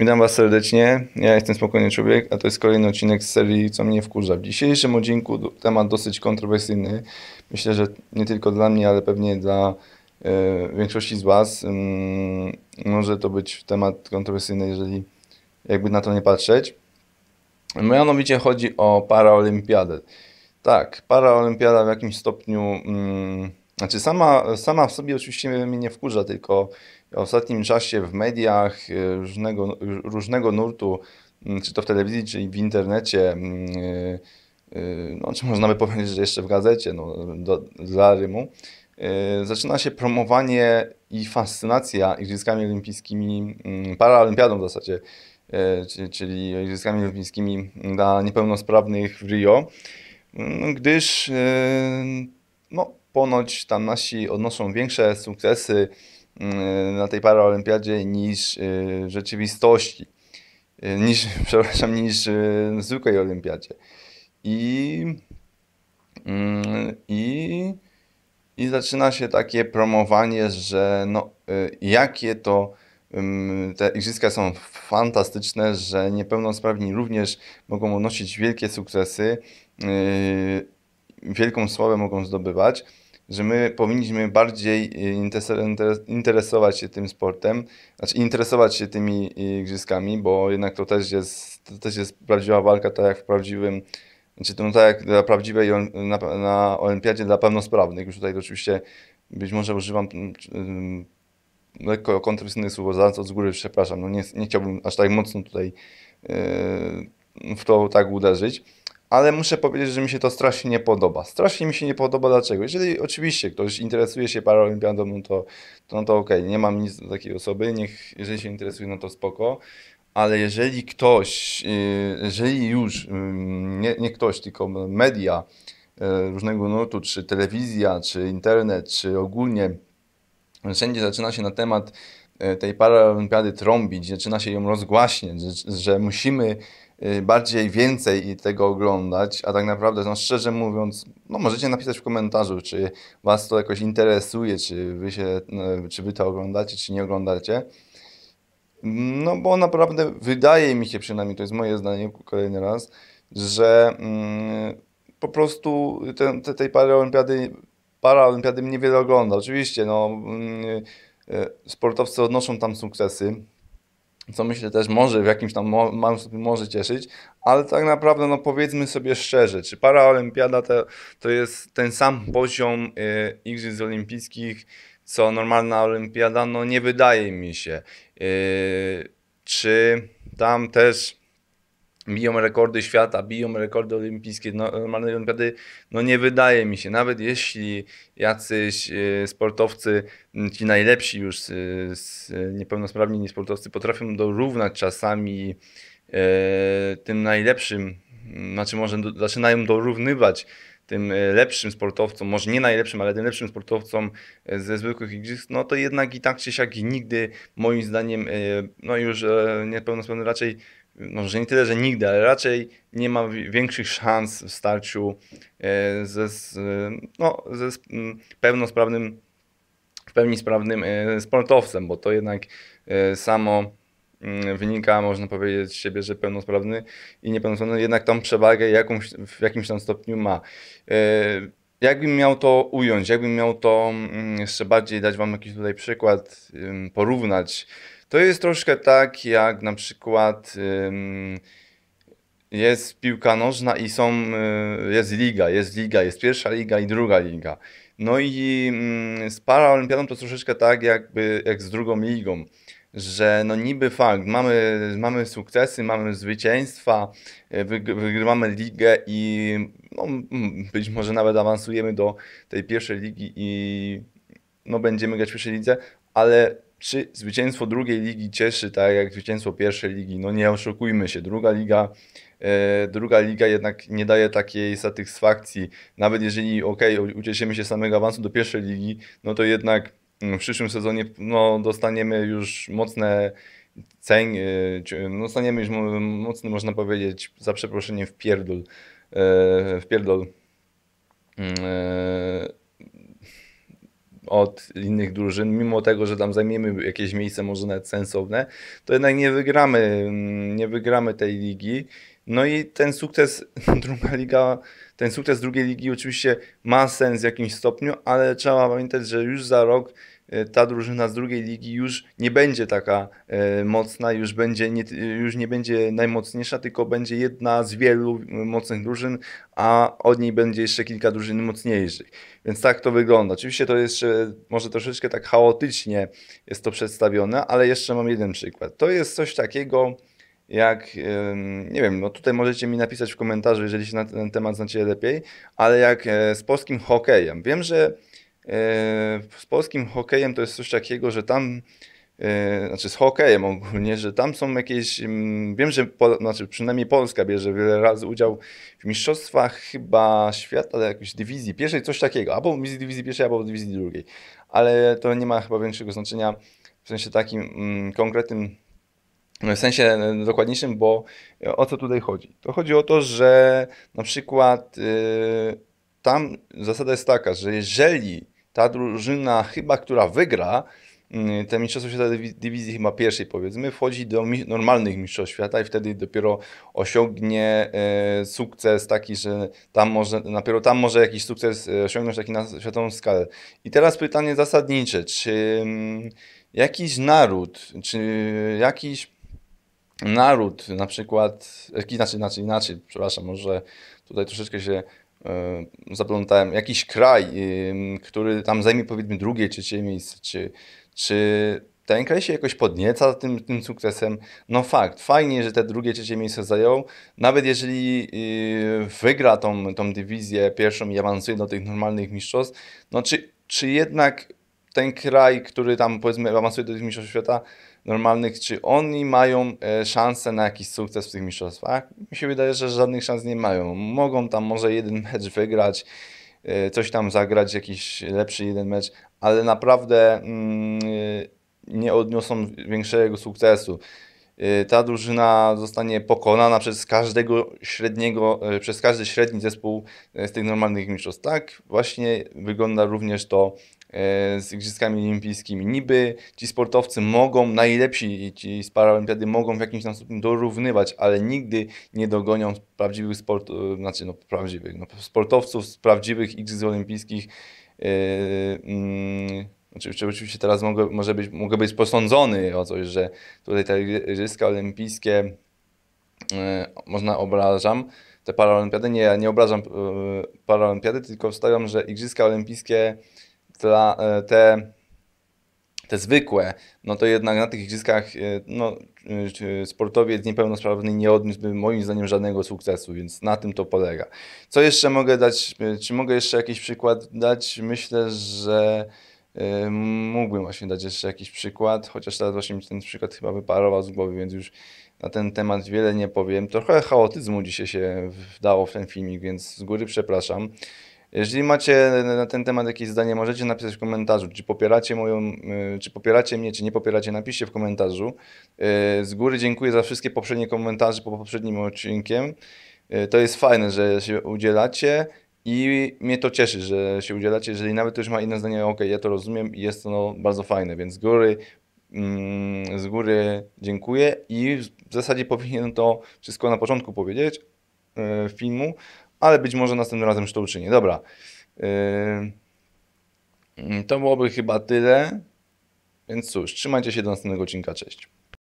Witam Was serdecznie. Ja jestem Spokojny Człowiek, a to jest kolejny odcinek z serii Co mnie wkurza. W dzisiejszym odcinku temat dosyć kontrowersyjny. Myślę, że nie tylko dla mnie, ale pewnie dla y, większości z Was y, może to być temat kontrowersyjny, jeżeli jakby na to nie patrzeć. Mianowicie chodzi o paraolimpiadę. Tak, paraolimpiada w jakimś stopniu... Y, znaczy sama, sama w sobie oczywiście mnie nie wkurza, tylko w ostatnim czasie w mediach y, różnego, różnego nurtu, mm, czy to w telewizji, czy w internecie, mm, y, y, no, czy można by powiedzieć, że jeszcze w gazecie, no, do, dla Rymu, zaczyna się promowanie i fascynacja Igrzyskami Olimpijskimi, mm, paraolimpiadą w zasadzie, czyli Igrzyskami Olimpijskimi dla niepełnosprawnych w Rio, gdyż no, ponoć tam nasi odnoszą większe sukcesy Y, na tej paraolimpiadzie niż y, w rzeczywistości, y, niż, przepraszam, niż w zwykłej olimpiadzie. I, i, i zaczyna się takie promowanie, że no, jakie to te igrzyska są fantastyczne, że niepełnosprawni również mogą odnosić wielkie sukcesy, wielką sławę mogą zdobywać że my powinniśmy bardziej y, interesować się tym sportem, znaczy interesować się tymi y, igrzyskami, bo jednak to też jest, to też jest prawdziwa walka, tak jak w prawdziwym, znaczy to no, tak jak dla prawdziwej na, na olimpiadzie dla pełnosprawnych. Już tutaj oczywiście być może używam um, lekko kontrowersyjnych słów, za co z góry przepraszam, no nie, nie chciałbym aż tak mocno tutaj yy, w to tak uderzyć ale muszę powiedzieć, że mi się to strasznie nie podoba. Strasznie mi się nie podoba dlaczego. Jeżeli oczywiście ktoś interesuje się paraolimpiadą, no to, to, no to okej, okay. nie mam nic do takiej osoby, niech, jeżeli się interesuje, no to spoko. Ale jeżeli ktoś, y, jeżeli już, y, nie, nie ktoś, tylko media y, różnego nurtu, czy telewizja, czy internet, czy ogólnie wszędzie zaczyna się na temat tej paraolimpiady trąbić, zaczyna się ją rozgłaśniać, że, że musimy Y, bardziej więcej i tego oglądać, a tak naprawdę, no szczerze mówiąc, no możecie napisać w komentarzu, czy Was to jakoś interesuje, czy Wy, się, no, czy wy to oglądacie, czy nie oglądacie. No bo naprawdę wydaje mi się przynajmniej, to jest moje zdanie kolejny raz, że mm, po prostu te, te, tej paraolimpiady, paraolimpiady niewiele ogląda. Oczywiście, no... Mm, y, sportowcy odnoszą tam sukcesy, co myślę też może w jakimś tam małym stopniu może cieszyć, ale tak naprawdę no powiedzmy sobie szczerze, czy paraolimpiada to, to jest ten sam poziom y, igrzysk olimpijskich, co normalna olimpiada? No nie wydaje mi się. Y, czy tam też biją rekordy świata, biją rekordy olimpijskie, no, normalne olimpiady, no nie wydaje mi się, nawet jeśli jacyś e, sportowcy, ci najlepsi już e, e, niepełnosprawni sportowcy potrafią dorównać czasami tym najlepszym, znaczy może zaczynają dorównywać tym lepszym sportowcom, może nie najlepszym, ale tym lepszym sportowcom ze zwykłych igrzysk, no to jednak i tak czy siak nigdy moim zdaniem, no już niepełnosprawny raczej może nie tyle, że nigdy, ale raczej nie ma większych szans w starciu e, ze, e, no, ze pełnosprawnym, w pełni sprawnym e, sportowcem, bo to jednak samo wynika, można powiedzieć, z siebie, że pełnosprawny i niepełnosprawny jednak tą przewagę jakąś, w jakimś tam stopniu ma. Jakbym miał to ująć, jakbym miał to mm, jeszcze bardziej dać Wam jakiś tutaj przykład, porównać, to jest troszkę tak, jak na przykład jest piłka nożna i są, y, jest liga, jest liga, jest pierwsza liga i druga liga. No i mm, z paraolimpiadą to troszeczkę tak, jakby jak z drugą ligą że no niby fakt, mamy, mamy sukcesy, mamy zwycięstwa, e, wygrywamy ligę i no, być może nawet awansujemy do tej pierwszej ligi i no, będziemy grać w pierwszej lidze, ale czy zwycięstwo drugiej ligi cieszy tak jak zwycięstwo pierwszej ligi? No nie oszukujmy się, druga liga, e, druga liga jednak nie daje takiej satysfakcji. Nawet jeżeli ok, ucieszymy się samego awansu do pierwszej ligi, no to jednak w przyszłym sezonie no, dostaniemy już mocne ceń, y, no, dostaniemy już mocny, można powiedzieć, za przeproszeniem, w pierdol. E, w e, od innych drużyn, mimo tego, że tam zajmiemy jakieś miejsce może nawet sensowne, to jednak nie wygramy, nie wygramy tej ligi. No i ten sukces, druga liga, ten sukces drugiej ligi oczywiście ma sens w jakimś stopniu, ale trzeba pamiętać, że już za rok E, ta drużyna z drugiej ligi już nie będzie taka e, mocna, już, będzie nie, już nie będzie najmocniejsza, tylko będzie jedna z wielu e, mocnych drużyn, a od niej będzie jeszcze kilka drużyn mocniejszych. Więc tak to wygląda. Oczywiście to jeszcze może troszeczkę tak chaotycznie jest to przedstawione, ale jeszcze mam jeden przykład. To jest coś takiego jak, nie wiem, no tutaj możecie mi napisać w komentarzu, jeżeli się na ten temat znacie lepiej, ale jak z polskim hokejem. Wiem, że E, z polskim hokejem to jest coś takiego, że tam e, znaczy z hokejem ogólnie, że tam są jakieś, mm, wiem, że po, znaczy przynajmniej Polska bierze wiele razy udział w mistrzostwach chyba świata jakiejś dywizji pierwszej, coś takiego, albo w dywizji pierwszej, albo w dywizji drugiej, ale to nie ma chyba większego znaczenia w sensie takim mm, konkretnym, w sensie e, dokładniejszym, bo o co tutaj chodzi? To chodzi o to, że na przykład tam zasada jest taka, że jeżeli ta drużyna chyba, która wygra mm, te mistrzostwa Świata Dywizji chyba pierwszej powiedzmy, wchodzi do normalnych Mistrzostw Świata i wtedy dopiero osiągnie e, sukces taki, że tam może, dopiero tam może jakiś sukces e, osiągnąć taki na światową skalę. I teraz pytanie zasadnicze, czy m, mm, jakiś naród, czy jakiś naród na przykład, znaczy, inaczej, inaczej, przepraszam, może tutaj troszeczkę się E, zaplątałem, jakiś kraj, y, który tam zajmie powiedzmy drugie, trzecie miejsce, czy, czy ten kraj się jakoś podnieca tym, tym sukcesem. No fakt, fajnie, że te drugie, trzecie miejsce zajął. Nawet jeżeli y, wygra tą, tą dywizję pierwszą i awansuje do tych normalnych mistrzostw, no czy, czy jednak ten kraj, który tam powiedzmy awansuje do tych mistrzostw świata, normalnych, czy oni mają e, szansę na jakiś sukces w tych mistrzostwach? Mi się wydaje, że żadnych szans nie mają. Mogą tam może jeden mecz wygrać, e, coś tam zagrać, jakiś lepszy jeden mecz, ale naprawdę mm, e, nie odniosą większego sukcesu. Ta drużyna zostanie pokonana przez każdego średniego, przez każdy średni zespół z tych normalnych mistrzostw. Tak właśnie wygląda również to E, z Igrzyskami Olimpijskimi. Niby ci sportowcy mogą, najlepsi ci z Paralimpiady mogą w jakimś tam stopniu dorównywać, ale nigdy nie dogonią prawdziwych sport, e, znaczy no prawdziwych, no, sportowców z prawdziwych Igrzysk Olimpijskich. E, mm, oczywiście, oczywiście teraz mogę, może być, mogę być posądzony o coś, że tutaj te Igrzyska Olimpijskie można obrażam, te Paraolimpiady. Nie, nie obrażam yy, tylko wstawiam, że Igrzyska Olimpijskie tla, e, te, te zwykłe, no to jednak na tych igrzyskach e, no, e, sportowiec niepełnosprawny nie odniósłby moim zdaniem żadnego sukcesu, więc na tym to polega. Co jeszcze mogę dać, czy mogę jeszcze jakiś przykład dać? Myślę, że mógłbym właśnie dać jeszcze jakiś przykład, chociaż teraz właśnie mi ten przykład chyba wyparował z głowy, więc już na ten temat wiele nie powiem. Trochę chaotyzmu dzisiaj się wdało w ten filmik, więc z góry przepraszam. Jeżeli macie na ten temat jakieś zdanie, możecie napisać w komentarzu, czy popieracie moją, y, czy popieracie mnie, czy nie popieracie, napiszcie w komentarzu. Y, z góry dziękuję za wszystkie poprzednie komentarze po poprzednim odcinkiem. Y, to jest fajne, że się udzielacie i mnie to cieszy, że się udzielacie. Jeżeli nawet ktoś ma inne zdanie, ok, ja to rozumiem i jest to no, bardzo fajne, więc z góry, mm, z góry dziękuję i w zasadzie powinienem to wszystko na początku powiedzieć, filmu, ale być może następnym razem już to uczynię. Dobra. Yy, to byłoby chyba tyle. Więc cóż, trzymajcie się do następnego odcinka. Cześć.